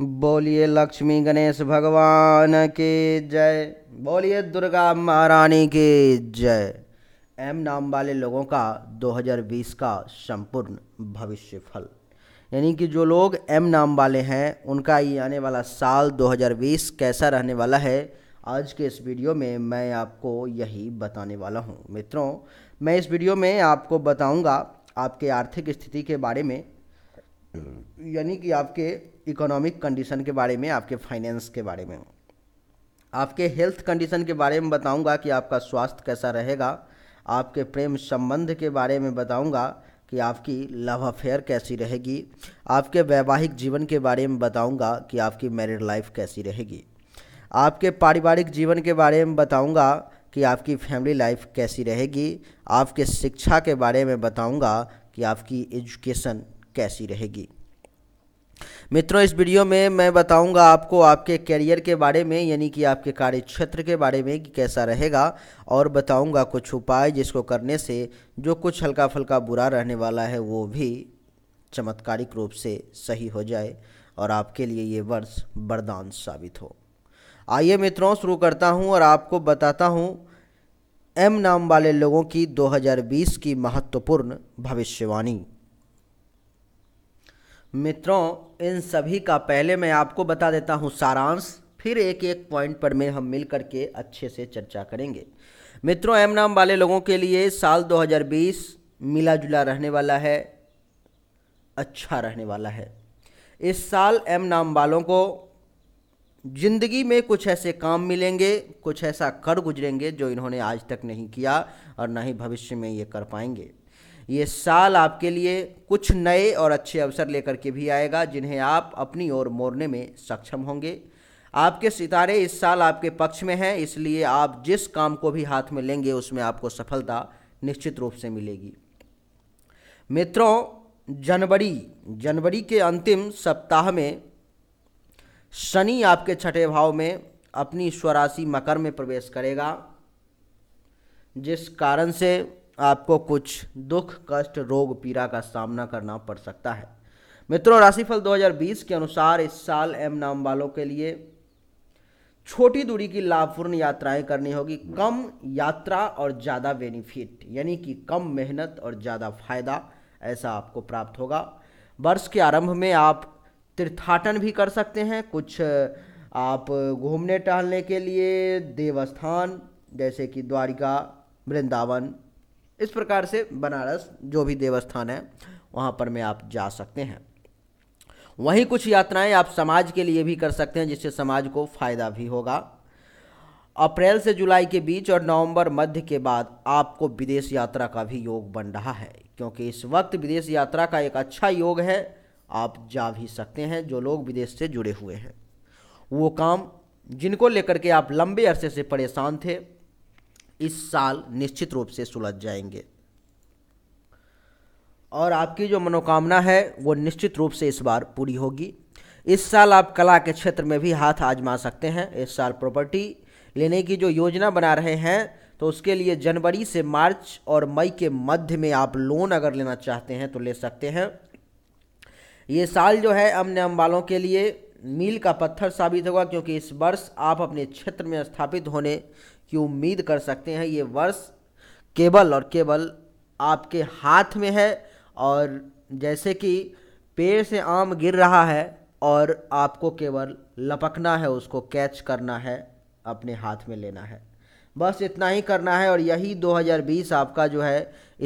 बोलिए लक्ष्मी गणेश भगवान के जय बोलिए दुर्गा महारानी के जय एम नाम वाले लोगों का 2020 का संपूर्ण भविष्य फल यानी कि जो लोग एम नाम वाले हैं उनका ये आने वाला साल 2020 कैसा रहने वाला है आज के इस वीडियो में मैं आपको यही बताने वाला हूँ मित्रों मैं इस वीडियो में आपको बताऊँगा आपके आर्थिक स्थिति के बारे में यानी कि आपके इकोनॉमिक कंडीशन के बारे में आपके फाइनेंस के बारे में आपके हेल्थ कंडीशन के बारे में बताऊंगा कि आपका स्वास्थ्य कैसा रहेगा आपके प्रेम संबंध के बारे में बताऊंगा कि आपकी लव अफेयर कैसी रहेगी आपके वैवाहिक जीवन के बारे में बताऊंगा कि आपकी मैरिड लाइफ कैसी रहेगी आपके पारिवारिक जीवन के बारे में बताऊंगा कि आपकी फैमिली लाइफ कैसी रहेगी आपके शिक्षा के बारे में बताऊंगा कि आपकी एजुकेशन कैसी रहेगी मित्रों इस वीडियो में मैं बताऊंगा आपको आपके करियर के बारे में यानी कि आपके कार्य क्षेत्र के बारे में कि कैसा रहेगा और बताऊंगा कुछ उपाय जिसको करने से जो कुछ हल्का फुल्का बुरा रहने वाला है वो भी चमत्कारिक रूप से सही हो जाए और आपके लिए ये वर्ष वरदान साबित हो आइए मित्रों शुरू करता हूँ और आपको बताता हूँ एम नाम वाले लोगों की 2020 की महत्वपूर्ण भविष्यवाणी मित्रों इन सभी का पहले मैं आपको बता देता हूँ सारांश फिर एक एक पॉइंट पर मैं हम मिल करके अच्छे से चर्चा करेंगे मित्रों एम नाम वाले लोगों के लिए साल 2020 मिला जुला रहने वाला है अच्छा रहने वाला है इस साल एम नाम वालों को जिंदगी में कुछ ऐसे काम मिलेंगे कुछ ऐसा कर गुजरेंगे जो इन्होंने आज तक नहीं किया और ना ही भविष्य में ये कर पाएंगे ये साल आपके लिए कुछ नए और अच्छे अवसर लेकर के भी आएगा जिन्हें आप अपनी ओर मोड़ने में सक्षम होंगे आपके सितारे इस साल आपके पक्ष में हैं इसलिए आप जिस काम को भी हाथ में लेंगे उसमें आपको सफलता निश्चित रूप से मिलेगी मित्रों जनवरी जनवरी के अंतिम सप्ताह में शनि आपके छठे भाव में अपनी स्वराशि मकर में प्रवेश करेगा जिस कारण से आपको कुछ दुख कष्ट रोग पीड़ा का सामना करना पड़ सकता है मित्रों राशिफल 2020 के अनुसार इस साल एम नाम वालों के लिए छोटी दूरी की लाभपूर्ण यात्राएं करनी होगी कम यात्रा और ज़्यादा बेनिफिट यानी कि कम मेहनत और ज़्यादा फायदा ऐसा आपको प्राप्त होगा वर्ष के आरंभ में आप तीर्थाटन भी कर सकते हैं कुछ आप घूमने टहलने के लिए देवस्थान जैसे कि द्वारिका वृंदावन इस प्रकार से बनारस जो भी देवस्थान है वहाँ पर में आप जा सकते हैं वहीं कुछ यात्राएं आप समाज के लिए भी कर सकते हैं जिससे समाज को फायदा भी होगा अप्रैल से जुलाई के बीच और नवंबर मध्य के बाद आपको विदेश यात्रा का भी योग बन रहा है क्योंकि इस वक्त विदेश यात्रा का एक अच्छा योग है आप जा भी सकते हैं जो लोग विदेश से जुड़े हुए हैं वो काम जिनको लेकर के आप लंबे अरसे से परेशान थे इस साल निश्चित रूप से सुलझ जाएंगे और आपकी जो मनोकामना है वो निश्चित रूप से इस बार पूरी होगी इस साल आप कला के क्षेत्र में भी हाथ आजमा सकते हैं इस साल प्रॉपर्टी लेने की जो योजना बना रहे हैं तो उसके लिए जनवरी से मार्च और मई के मध्य में आप लोन अगर लेना चाहते हैं तो ले सकते हैं ये साल जो है अमन अम वालों के लिए मील का पत्थर साबित होगा क्योंकि इस वर्ष आप अपने क्षेत्र में स्थापित होने की उम्मीद कर सकते हैं ये वर्ष केवल और केवल आपके हाथ में है और जैसे कि पेड़ से आम गिर रहा है और आपको केवल लपकना है उसको कैच करना है अपने हाथ में लेना है बस इतना ही करना है और यही 2020 आपका जो है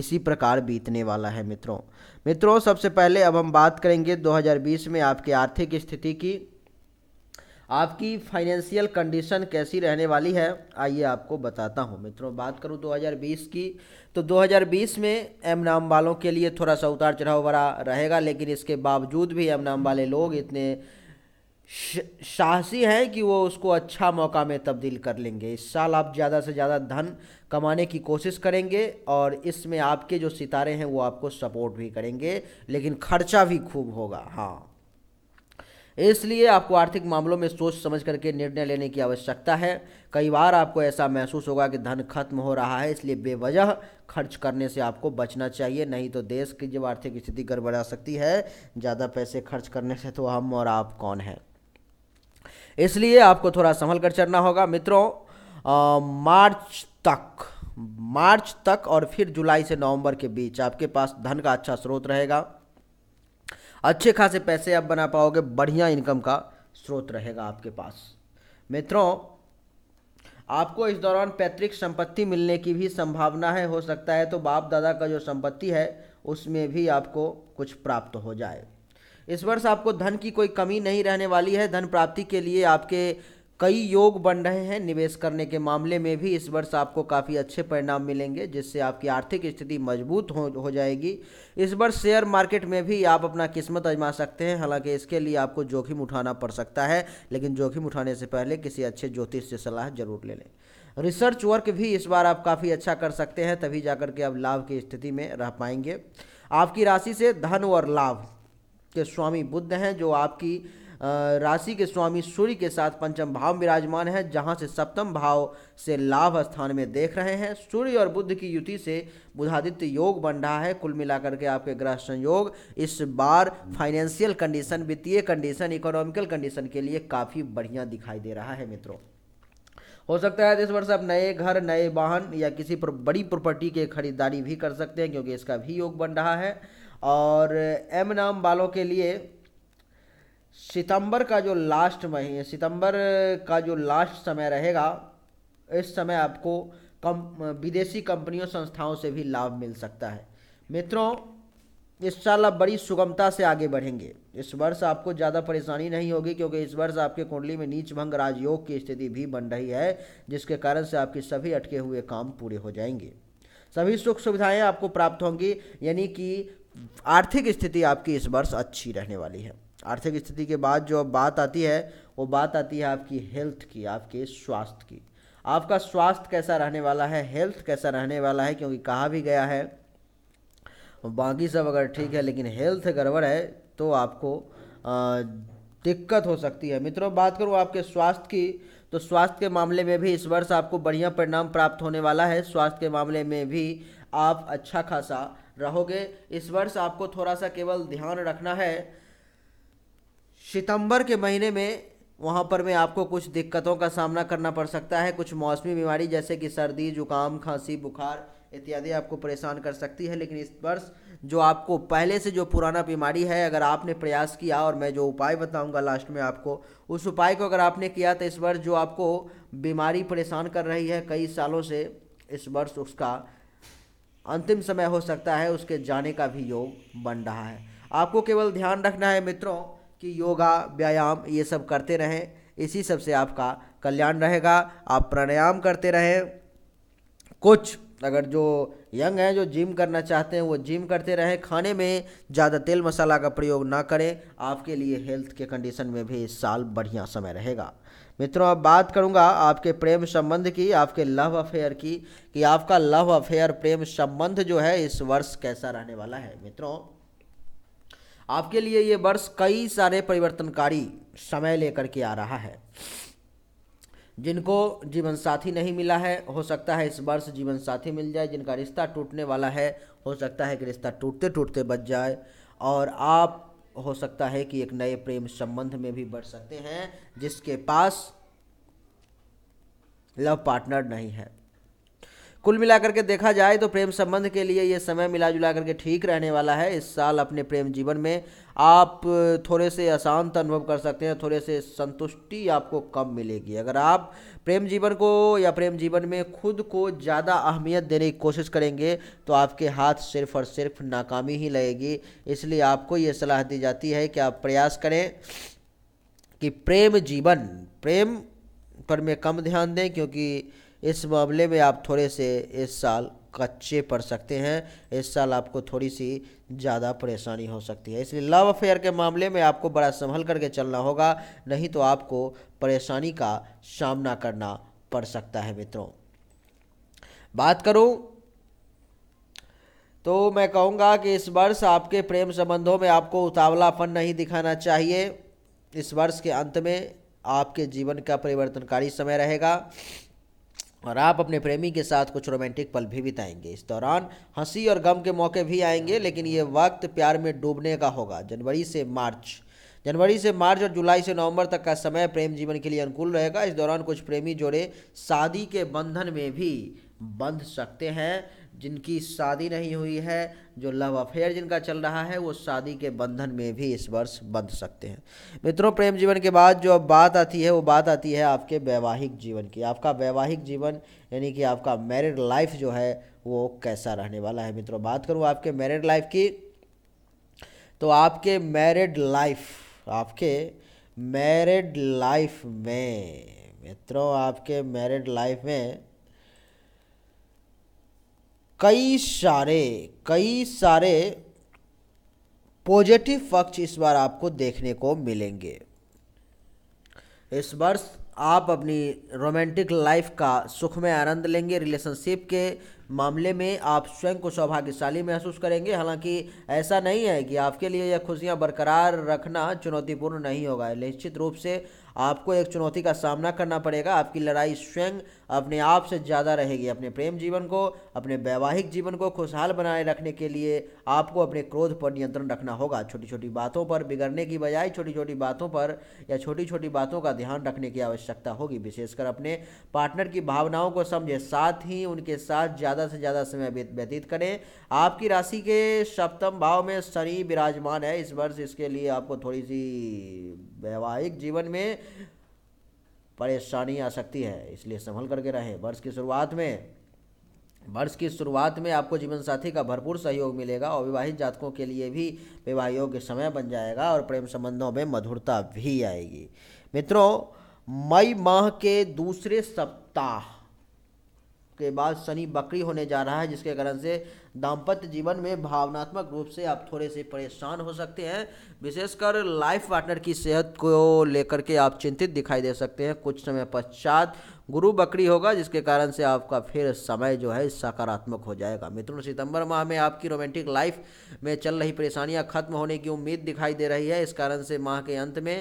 इसी प्रकार बीतने वाला है मित्रों मित्रों सबसे पहले अब हम बात करेंगे 2020 में आपकी आर्थिक स्थिति की आपकी फाइनेंशियल कंडीशन कैसी रहने वाली है आइए आपको बताता हूँ मित्रों बात करूँ 2020 की तो 2020 में एम नाम वालों के लिए थोड़ा सा उतार चढ़ाव भरा रहेगा लेकिन इसके बावजूद भी एम नाम वाले लोग इतने साहसी हैं कि वो उसको अच्छा मौका में तब्दील कर लेंगे इस साल आप ज़्यादा से ज़्यादा धन कमाने की कोशिश करेंगे और इसमें आपके जो सितारे हैं वो आपको सपोर्ट भी करेंगे लेकिन खर्चा भी खूब होगा हाँ इसलिए आपको आर्थिक मामलों में सोच समझ करके निर्णय लेने की आवश्यकता है कई बार आपको ऐसा महसूस होगा कि धन खत्म हो रहा है इसलिए बेवजह खर्च करने से आपको बचना चाहिए नहीं तो देश की जब आर्थिक स्थिति गड़बड़ा सकती है ज़्यादा पैसे खर्च करने से तो हम और आप कौन हैं इसलिए आपको थोड़ा संभल कर चलना होगा मित्रों आ, मार्च तक मार्च तक और फिर जुलाई से नवंबर के बीच आपके पास धन का अच्छा स्रोत रहेगा अच्छे खासे पैसे आप बना पाओगे बढ़िया इनकम का स्रोत रहेगा आपके पास मित्रों आपको इस दौरान पैतृक संपत्ति मिलने की भी संभावना है हो सकता है तो बाप दादा का जो संपत्ति है उसमें भी आपको कुछ प्राप्त हो जाए इस वर्ष आपको धन की कोई कमी नहीं रहने वाली है धन प्राप्ति के लिए आपके कई योग बन रहे हैं निवेश करने के मामले में भी इस वर्ष आपको काफ़ी अच्छे परिणाम मिलेंगे जिससे आपकी आर्थिक स्थिति मजबूत हो हो जाएगी इस वर्ष शेयर मार्केट में भी आप अपना किस्मत आजमा सकते हैं हालांकि इसके लिए आपको जोखिम उठाना पड़ सकता है लेकिन जोखिम उठाने से पहले किसी अच्छे ज्योतिष से सलाह जरूर ले लें रिसर्च वर्क भी इस बार आप काफ़ी अच्छा कर सकते हैं तभी जा के आप लाभ की स्थिति में रह पाएंगे आपकी राशि से धन और लाभ के स्वामी बुद्ध हैं जो आपकी राशि के स्वामी सूर्य के साथ पंचम भाव विराजमान है जहाँ से सप्तम भाव से लाभ स्थान में देख रहे हैं सूर्य और बुद्ध की युति से बुधादित्य योग बन रहा है कुल मिलाकर के आपके ग्रह संयोग इस बार फाइनेंशियल कंडीशन वित्तीय कंडीशन इकोनॉमिकल कंडीशन के लिए काफ़ी बढ़िया दिखाई दे रहा है मित्रों हो सकता है इस वर्ष आप नए घर नए वाहन या किसी पर बड़ी प्रॉपर्टी के खरीदारी भी कर सकते हैं क्योंकि इसका भी योग बन रहा है और एम नाम वालों के लिए सितंबर का जो लास्ट महीने सितंबर का जो लास्ट समय रहेगा इस समय आपको कम विदेशी कंपनियों संस्थाओं से भी लाभ मिल सकता है मित्रों इस साल आप बड़ी सुगमता से आगे बढ़ेंगे इस वर्ष आपको ज़्यादा परेशानी नहीं होगी क्योंकि इस वर्ष आपके कुंडली में नीच भंग राजयोग की स्थिति भी बन रही है जिसके कारण से आपके सभी अटके हुए काम पूरे हो जाएंगे सभी सुख सुविधाएं आपको प्राप्त होंगी यानी कि आर्थिक स्थिति आपकी इस वर्ष अच्छी रहने वाली है आर्थिक स्थिति के बाद जो अब बात आती है वो बात आती है आपकी हेल्थ की आपके स्वास्थ्य की आपका स्वास्थ्य कैसा रहने वाला है हेल्थ कैसा रहने वाला है क्योंकि कहा भी गया है बाकी सब अगर ठीक है लेकिन हेल्थ गड़बड़ है तो आपको दिक्कत हो सकती है मित्रों बात करूँ आपके स्वास्थ्य की तो स्वास्थ्य के मामले में भी इस वर्ष आपको बढ़िया परिणाम प्राप्त होने वाला है स्वास्थ्य के मामले में भी आप अच्छा खासा रहोगे इस वर्ष आपको थोड़ा सा केवल ध्यान रखना है सितंबर के महीने में वहाँ पर मैं आपको कुछ दिक्कतों का सामना करना पड़ सकता है कुछ मौसमी बीमारी जैसे कि सर्दी जुकाम खांसी बुखार इत्यादि आपको परेशान कर सकती है लेकिन इस वर्ष जो आपको पहले से जो पुराना बीमारी है अगर आपने प्रयास किया और मैं जो उपाय बताऊंगा लास्ट में आपको उस उपाय को अगर आपने किया तो इस वर्ष जो आपको बीमारी परेशान कर रही है कई सालों से इस वर्ष उसका अंतिम समय हो सकता है उसके जाने का भी योग बन रहा है आपको केवल ध्यान रखना है मित्रों कि योगा व्यायाम ये सब करते रहें इसी सब से आपका कल्याण रहेगा आप प्राणायाम करते रहें कुछ अगर जो यंग हैं जो जिम करना चाहते हैं वो जिम करते रहें खाने में ज़्यादा तेल मसाला का प्रयोग ना करें आपके लिए हेल्थ के कंडीशन में भी इस साल बढ़िया समय रहेगा मित्रों अब बात करूंगा आपके प्रेम संबंध की आपके लव अफेयर की कि आपका लव अफेयर प्रेम संबंध जो है इस वर्ष कैसा रहने वाला है मित्रों आपके लिए ये वर्ष कई सारे परिवर्तनकारी समय लेकर के आ रहा है जिनको जीवन साथी नहीं मिला है हो सकता है इस वर्ष जीवन साथी मिल जाए जिनका रिश्ता टूटने वाला है हो सकता है कि रिश्ता टूटते टूटते बच जाए और आप हो सकता है कि एक नए प्रेम संबंध में भी बढ़ सकते हैं जिसके पास लव पार्टनर नहीं है कुल मिलाकर के देखा जाए तो प्रेम संबंध के लिए ये समय मिला जुला करके ठीक रहने वाला है इस साल अपने प्रेम जीवन में आप थोड़े से अशांत अनुभव कर सकते हैं थोड़े से संतुष्टि आपको कम मिलेगी अगर आप प्रेम जीवन को या प्रेम जीवन में खुद को ज़्यादा अहमियत देने की कोशिश करेंगे तो आपके हाथ सिर्फ और सिर्फ नाकामी ही लगेगी इसलिए आपको ये सलाह दी जाती है कि आप प्रयास करें कि प्रेम जीवन प्रेम पर में कम ध्यान दें क्योंकि इस मामले में आप थोड़े से इस साल कच्चे पड़ सकते हैं इस साल आपको थोड़ी सी ज़्यादा परेशानी हो सकती है इसलिए लव अफेयर के मामले में आपको बड़ा संभल करके चलना होगा नहीं तो आपको परेशानी का सामना करना पड़ सकता है मित्रों बात करूं तो मैं कहूंगा कि इस वर्ष आपके प्रेम संबंधों में आपको उतावलापन नहीं दिखाना चाहिए इस वर्ष के अंत में आपके जीवन का परिवर्तनकारी समय रहेगा और आप अपने प्रेमी के साथ कुछ रोमांटिक पल भी बिताएंगे इस दौरान हंसी और गम के मौके भी आएंगे लेकिन ये वक्त प्यार में डूबने का होगा जनवरी से मार्च जनवरी से मार्च और जुलाई से नवंबर तक का समय प्रेम जीवन के लिए अनुकूल रहेगा इस दौरान कुछ प्रेमी जोड़े शादी के बंधन में भी बंध सकते हैं जिनकी शादी नहीं हुई है जो लव अफेयर जिनका चल रहा है वो शादी के बंधन में भी इस वर्ष बंध सकते हैं मित्रों प्रेम जीवन के बाद जो अब बात आती है वो बात आती है आपके वैवाहिक जीवन की आपका वैवाहिक जीवन यानी कि आपका मैरिड लाइफ जो है वो कैसा रहने वाला है मित्रों बात करूँ आपके मैरिड लाइफ की तो आपके मैरिड लाइफ आपके मैरिड लाइफ में मित्रों आपके मैरिड लाइफ में कई सारे कई सारे पॉजिटिव पक्ष इस बार आपको देखने को मिलेंगे इस वर्ष आप अपनी रोमांटिक लाइफ का सुख में आनंद लेंगे रिलेशनशिप के मामले में आप स्वयं को सौभाग्यशाली महसूस करेंगे हालांकि ऐसा नहीं है कि आपके लिए यह खुशियां बरकरार रखना चुनौतीपूर्ण नहीं होगा निश्चित रूप से आपको एक चुनौती का सामना करना पड़ेगा आपकी लड़ाई स्वयं अपने आप से ज़्यादा रहेगी अपने प्रेम जीवन को अपने वैवाहिक जीवन को खुशहाल बनाए रखने के लिए आपको अपने क्रोध पर नियंत्रण रखना होगा छोटी छोटी बातों पर बिगड़ने की बजाय छोटी छोटी बातों पर या छोटी छोटी बातों का ध्यान रखने की आवश्यकता होगी विशेषकर अपने पार्टनर की भावनाओं को समझें साथ ही उनके साथ ज़्यादा से ज़्यादा समय व्यतीत करें आपकी राशि के सप्तम भाव में शनि विराजमान है इस वर्ष इसके लिए आपको थोड़ी सी वैवाहिक जीवन में परेशानी आ सकती है इसलिए संभल करके रहें वर्ष की शुरुआत में वर्ष की शुरुआत में आपको जीवन साथी का भरपूर सहयोग मिलेगा और विवाहित जातकों के लिए भी विवाह योग्य समय बन जाएगा और प्रेम संबंधों में मधुरता भी आएगी मित्रों मई माह के दूसरे सप्ताह के बाद शनि बकरी होने जा रहा है जिसके कारण से दाम्पत्य जीवन में भावनात्मक रूप से आप थोड़े से परेशान हो सकते हैं विशेषकर लाइफ पार्टनर की सेहत को लेकर के आप चिंतित दिखाई दे सकते हैं कुछ समय पश्चात गुरु बकरी होगा जिसके कारण से आपका फिर समय जो है सकारात्मक हो जाएगा मित्रों सितंबर माह में आपकी रोमांटिक लाइफ में चल रही परेशानियां खत्म होने की उम्मीद दिखाई दे रही है इस कारण से माह के अंत में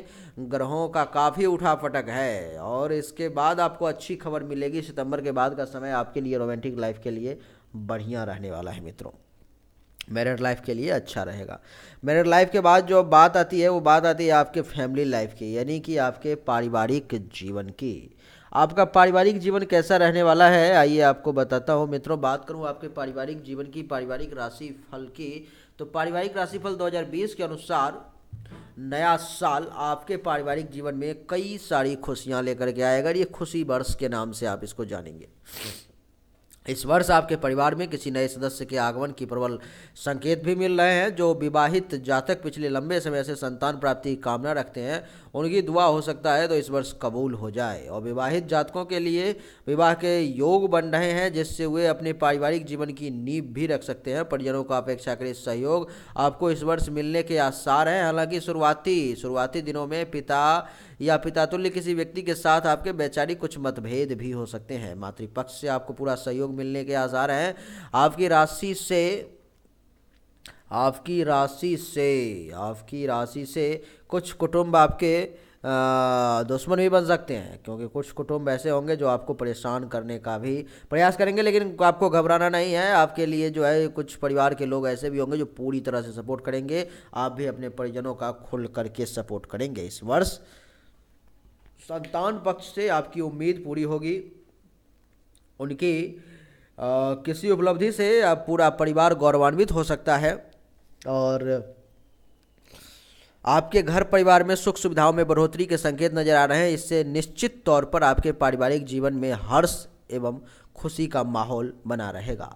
ग्रहों का काफ़ी उठा पटक है और इसके बाद आपको अच्छी खबर मिलेगी सितंबर के बाद का समय आपके लिए रोमांटिक लाइफ के लिए बढ़िया रहने वाला है मित्रों मैरिड लाइफ के लिए अच्छा रहेगा मैरिड लाइफ के बाद जो बात आती है वो बात आती है आपके फैमिली लाइफ की यानी कि आपके पारिवारिक जीवन की आपका पारिवारिक जीवन कैसा रहने वाला है आइए आपको बताता हूँ मित्रों बात करूँ आपके पारिवारिक जीवन की पारिवारिक राशि फल की तो पारिवारिक राशि फल 2020 के अनुसार नया साल आपके पारिवारिक जीवन में कई सारी खुशियाँ लेकर के आएगा ये खुशी वर्ष के नाम से आप इसको जानेंगे इस वर्ष आपके परिवार में किसी नए सदस्य के आगमन की प्रबल संकेत भी मिल रहे हैं जो विवाहित जातक पिछले लंबे समय से संतान प्राप्ति की कामना रखते हैं उनकी दुआ हो सकता है तो इस वर्ष कबूल हो जाए और विवाहित जातकों के लिए विवाह के योग बन रहे हैं जिससे वे अपने पारिवारिक जीवन की नींव भी रख सकते हैं परिजनों का अपेक्षाकृत सहयोग आपको इस वर्ष मिलने के आसार हैं हालांकि शुरुआती शुरुआती दिनों में पिता या पिता तुल्य किसी व्यक्ति के साथ आपके वैचारिक कुछ मतभेद भी हो सकते हैं मातृपक्ष से आपको पूरा सहयोग मिलने के आसार हैं आपकी राशि से आपकी राशि से आपकी राशि से कुछ कुटुंब आपके दुश्मन भी बन सकते हैं क्योंकि कुछ कुटुंब ऐसे होंगे जो आपको परेशान करने का भी प्रयास करेंगे लेकिन आपको घबराना नहीं है आपके लिए जो है कुछ परिवार के लोग ऐसे भी होंगे जो पूरी तरह से सपोर्ट करेंगे आप भी अपने परिजनों का खुल करके सपोर्ट करेंगे इस वर्ष संतान पक्ष से आपकी उम्मीद पूरी होगी उनकी आ, किसी उपलब्धि से आप पूरा परिवार गौरवान्वित हो सकता है और आपके घर परिवार में सुख सुविधाओं में बढ़ोतरी के संकेत नजर आ रहे हैं इससे निश्चित तौर पर आपके पारिवारिक जीवन में हर्ष एवं खुशी का माहौल बना रहेगा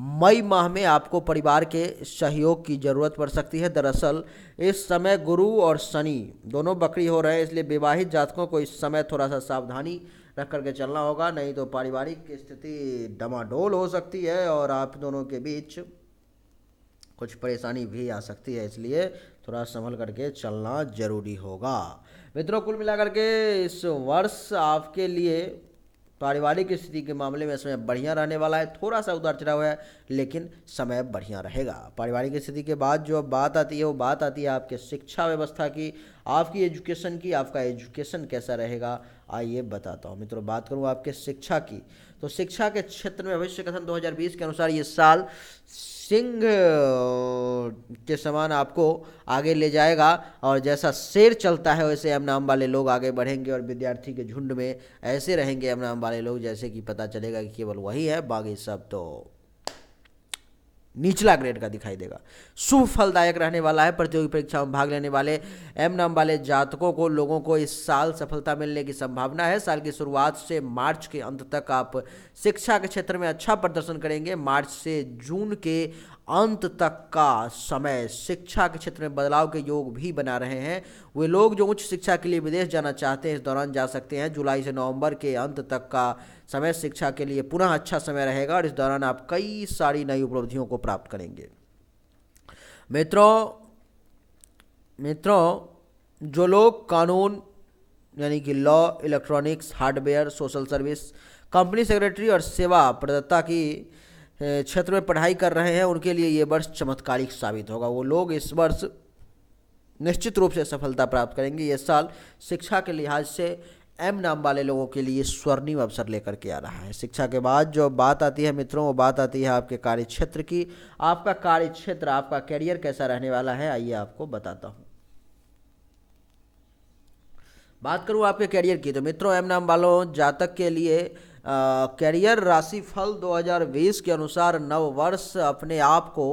मई माह में आपको परिवार के सहयोग की ज़रूरत पड़ सकती है दरअसल इस समय गुरु और शनि दोनों बकरी हो रहे हैं इसलिए विवाहित जातकों को इस समय थोड़ा सा सावधानी रख कर के चलना होगा नहीं तो पारिवारिक स्थिति डमाडोल हो सकती है और आप दोनों के बीच कुछ परेशानी भी आ सकती है इसलिए थोड़ा संभल करके चलना ज़रूरी होगा मित्रों कुल मिलाकर के इस वर्ष आपके लिए पारिवारिक स्थिति के मामले में समय बढ़िया रहने वाला है थोड़ा सा उतार चढ़ाव है लेकिन समय बढ़िया रहेगा पारिवारिक स्थिति के बाद जो बात आती है वो बात आती है आपके शिक्षा व्यवस्था की आपकी एजुकेशन की आपका एजुकेशन कैसा रहेगा आइए बताता हूँ मित्रों बात करूँ आपके शिक्षा की तो शिक्षा के क्षेत्र में भविष्य कथन 2020 के अनुसार ये साल सिंह के समान आपको आगे ले जाएगा और जैसा शेर चलता है वैसे नाम वाले लोग आगे बढ़ेंगे और विद्यार्थी के झुंड में ऐसे रहेंगे नाम वाले लोग जैसे कि पता चलेगा कि केवल वही है बाकी सब तो निचला ग्रेड का दिखाई देगा शुभ फलदायक रहने वाला है प्रतियोगी परीक्षा में भाग लेने वाले एम नाम वाले जातकों को लोगों को इस साल सफलता मिलने की संभावना है साल की शुरुआत से मार्च के अंत तक आप शिक्षा के क्षेत्र में अच्छा प्रदर्शन करेंगे मार्च से जून के अंत तक का समय शिक्षा के क्षेत्र में बदलाव के योग भी बना रहे हैं वे लोग जो उच्च शिक्षा के लिए विदेश जाना चाहते हैं इस दौरान जा सकते हैं जुलाई से नवंबर के अंत तक का समय शिक्षा के लिए पुनः अच्छा समय रहेगा और इस दौरान आप कई सारी नई उपलब्धियों को प्राप्त करेंगे मित्रों मित्रों जो लोग कानून यानी कि law electronics hardware social service company secretary और सेवा प्रदाता की क्षेत्र में पढ़ाई कर रहे हैं उनके लिए ये वर्ष चमत्कारिक साबित होगा वो लोग इस वर्ष निश्चित रूप से सफलता प्राप्त करेंगे ये साल शिक्षा के लिहाज से एम नाम वाले लोगों के लिए स्वर्णिम अवसर लेकर के आ रहा है शिक्षा के बाद जो बात आती है मित्रों वो बात आती है आपके कार्य क्षेत्र की आपका कार्य क्षेत्र आपका कैरियर कैसा रहने वाला है आइए आपको बताता हूँ बात करूँ आपके कैरियर की तो मित्रों एम नाम वालों जातक के लिए कैरियर फल 2020 के अनुसार नव वर्ष अपने आप को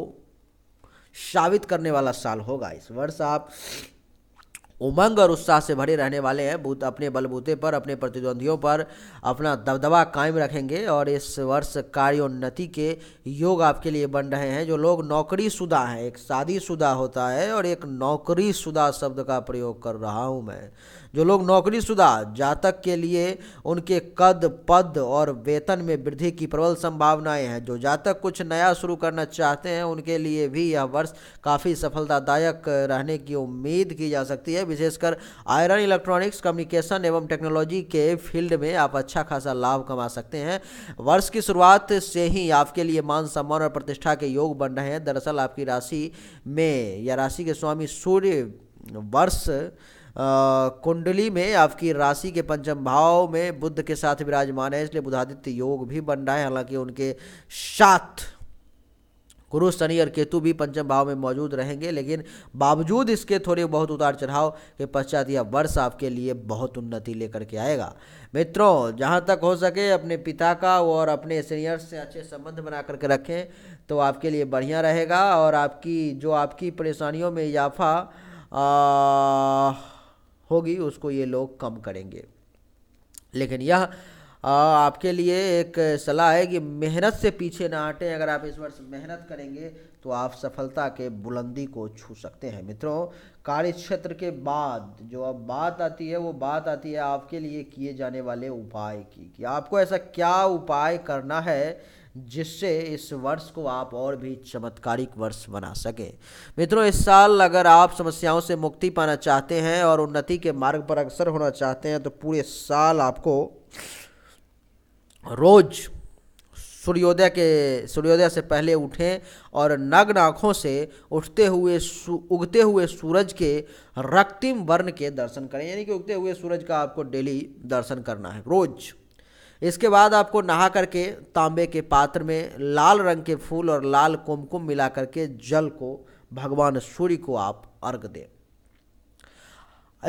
साबित करने वाला साल होगा इस वर्ष आप उमंग और उत्साह से भरे रहने वाले हैं बूथ अपने बलबूते पर अपने प्रतिद्वंदियों पर अपना दबदबा कायम रखेंगे और इस वर्ष कार्योन्नति के योग आपके लिए बन रहे हैं जो लोग नौकरी शुदा हैं एक शादी शुदा होता है और एक नौकरी शुदा शब्द का प्रयोग कर रहा हूँ मैं जो लोग नौकरीशुदा जातक के लिए उनके कद पद और वेतन में वृद्धि की प्रबल संभावनाएं हैं जो जातक कुछ नया शुरू करना चाहते हैं उनके लिए भी यह वर्ष काफ़ी सफलतादायक रहने की उम्मीद की जा सकती है विशेषकर आयरन इलेक्ट्रॉनिक्स कम्युनिकेशन एवं टेक्नोलॉजी के फील्ड में आप अच्छा खासा लाभ कमा सकते हैं वर्ष की शुरुआत से ही आपके लिए मान सम्मान और प्रतिष्ठा के योग बन रहे हैं दरअसल आपकी राशि में या राशि के स्वामी सूर्य वर्ष कुंडली में आपकी राशि के पंचम भाव में बुद्ध के साथ विराजमान है इसलिए बुधादित्य योग भी बन रहा है हालांकि उनके साथ गुरु शनि और केतु भी पंचम भाव में मौजूद रहेंगे लेकिन बावजूद इसके थोड़े बहुत उतार चढ़ाव के पश्चात यह वर्ष आपके लिए बहुत उन्नति लेकर के आएगा मित्रों जहाँ तक हो सके अपने पिता का और अपने सीनियर्स से अच्छे संबंध बना करके रखें तो आपके लिए बढ़िया रहेगा और आपकी जो आपकी परेशानियों में इजाफा होगी उसको ये लोग कम करेंगे लेकिन यह आपके लिए एक सलाह है कि मेहनत से पीछे ना हटें अगर आप इस वर्ष मेहनत करेंगे तो आप सफलता के बुलंदी को छू सकते हैं मित्रों कार्य क्षेत्र के बाद जो अब बात आती है वो बात आती है आपके लिए किए जाने वाले उपाय की कि आपको ऐसा क्या उपाय करना है जिससे इस वर्ष को आप और भी चमत्कारिक वर्ष बना सके मित्रों इस साल अगर आप समस्याओं से मुक्ति पाना चाहते हैं और उन्नति के मार्ग पर अग्रसर होना चाहते हैं तो पूरे साल आपको रोज़ सूर्योदय के सूर्योदय से पहले उठें और नग्न आँखों से उठते हुए उगते हुए सूरज के रक्तिम वर्ण के दर्शन करें यानी कि उगते हुए सूरज का आपको डेली दर्शन करना है रोज़ इसके बाद आपको नहा करके तांबे के पात्र में लाल रंग के फूल और लाल कुमकुम मिला करके जल को भगवान सूर्य को आप अर्घ दें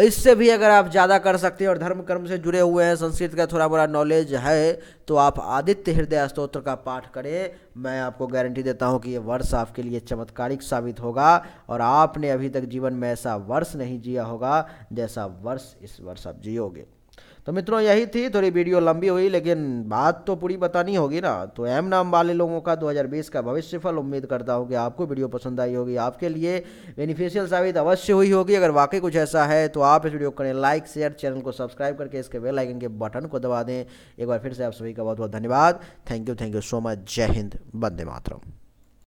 इससे भी अगर आप ज़्यादा कर सकते हैं और धर्म कर्म से जुड़े हुए हैं संस्कृत का थोड़ा बड़ा नॉलेज है तो आप आदित्य हृदय स्त्रोत्र का पाठ करें मैं आपको गारंटी देता हूं कि ये वर्ष आपके लिए चमत्कारिक साबित होगा और आपने अभी तक जीवन में ऐसा वर्ष नहीं जिया होगा जैसा वर्ष इस वर्ष आप जियोगे तो मित्रों यही थी थोड़ी वीडियो लंबी हुई लेकिन बात तो पूरी बतानी होगी ना तो एम नाम वाले लोगों का 2020 का भविष्य फल उम्मीद करता हूँ कि आपको वीडियो पसंद आई होगी आपके लिए बेनिफिशियल साबित अवश्य हुई होगी अगर वाकई कुछ ऐसा है तो आप इस वीडियो को करें लाइक शेयर चैनल को सब्सक्राइब करके इसके बेल के बटन को दबा दें एक बार फिर से आप सभी का बहुत बहुत धन्यवाद thank you thank you so much जय हिंद वंदे मातरम